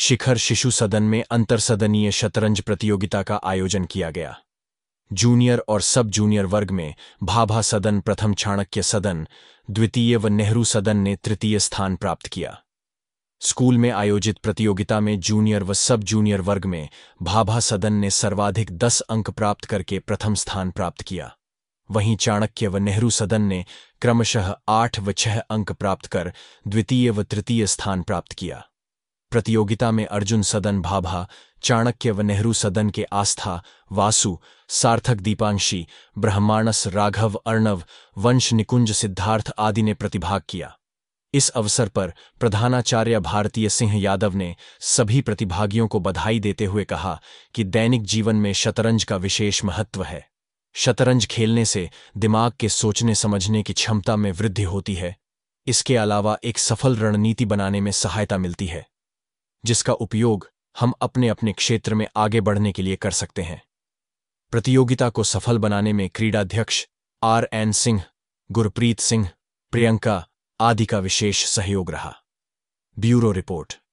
शिखर शिशु सदन में अंतर सदनीय शतरंज प्रतियोगिता का आयोजन किया गया जूनियर और सब जूनियर वर्ग में भाभा सदन प्रथम चाणक्य सदन द्वितीय व नेहरू सदन ने तृतीय स्थान प्राप्त किया स्कूल में आयोजित प्रतियोगिता में जूनियर व सब जूनियर वर्ग में भाभा सदन ने सर्वाधिक दस अंक प्राप्त करके प्रथम स्थान प्राप्त किया वहीं चाणक्य व नेहरू सदन ने क्रमशः आठ व छह अंक प्राप्त कर द्वितीय व तृतीय स्थान प्राप्त किया प्रतियोगिता में अर्जुन सदन भाभा चाणक्य व नेहरू सदन के आस्था वासु सार्थक दीपांशी ब्रह्मानस राघव अर्णव वंश निकुंज सिद्धार्थ आदि ने प्रतिभाग किया इस अवसर पर प्रधानाचार्य भारतीय सिंह यादव ने सभी प्रतिभागियों को बधाई देते हुए कहा कि दैनिक जीवन में शतरंज का विशेष महत्व है शतरंज खेलने से दिमाग के सोचने समझने की क्षमता में वृद्धि होती है इसके अलावा एक सफल रणनीति बनाने में सहायता मिलती है जिसका उपयोग हम अपने अपने क्षेत्र में आगे बढ़ने के लिए कर सकते हैं प्रतियोगिता को सफल बनाने में क्रीडाध्यक्ष आर एन सिंह गुरप्रीत सिंह प्रियंका आदि का विशेष सहयोग रहा ब्यूरो रिपोर्ट